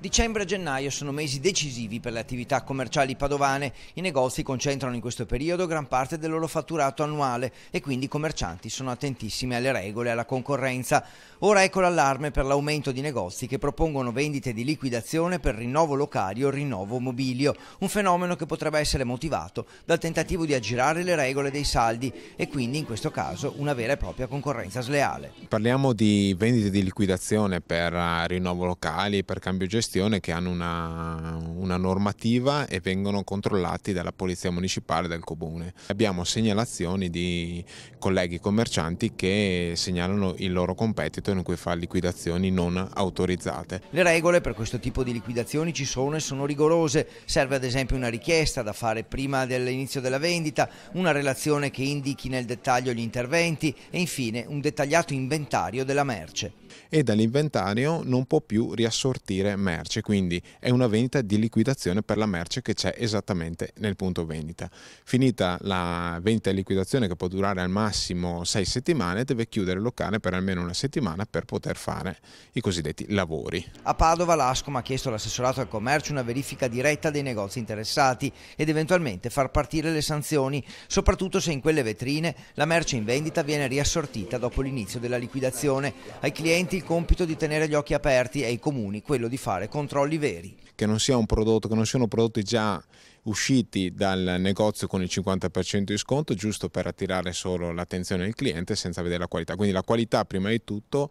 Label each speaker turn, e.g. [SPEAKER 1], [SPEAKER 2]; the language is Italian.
[SPEAKER 1] Dicembre e gennaio sono mesi decisivi per le attività commerciali padovane. I negozi concentrano in questo periodo gran parte del loro fatturato annuale e quindi i commercianti sono attentissimi alle regole e alla concorrenza. Ora ecco l'allarme per l'aumento di negozi che propongono vendite di liquidazione per rinnovo locario o rinnovo mobilio, un fenomeno che potrebbe essere motivato dal tentativo di aggirare le regole dei saldi e quindi in questo caso una vera e propria concorrenza sleale.
[SPEAKER 2] Parliamo di vendite di liquidazione per eh, rinnovo locali, per cambio gestione gestione che hanno una, una normativa e vengono controllati dalla polizia municipale del comune. Abbiamo segnalazioni di colleghi commercianti che segnalano il loro competitor in cui fa liquidazioni non autorizzate.
[SPEAKER 1] Le regole per questo tipo di liquidazioni ci sono e sono rigorose. Serve ad esempio una richiesta da fare prima dell'inizio della vendita, una relazione che indichi nel dettaglio gli interventi e infine un dettagliato inventario della merce
[SPEAKER 2] e dall'inventario non può più riassortire merce, quindi è una vendita di liquidazione per la merce che c'è esattamente nel punto vendita. Finita la vendita e liquidazione che può durare al massimo 6 settimane, deve chiudere il locale per almeno una settimana per poter fare i cosiddetti lavori.
[SPEAKER 1] A Padova l'ASCOM ha chiesto all'assessorato al commercio una verifica diretta dei negozi interessati ed eventualmente far partire le sanzioni, soprattutto se in quelle vetrine la merce in vendita viene riassortita dopo l'inizio della liquidazione. Ai clienti enti il compito di tenere gli occhi aperti e ai comuni quello di fare controlli veri.
[SPEAKER 2] Che non sia un prodotto, che non siano prodotti già usciti dal negozio con il 50% di sconto giusto per attirare solo l'attenzione del cliente senza vedere la qualità. Quindi la qualità prima di tutto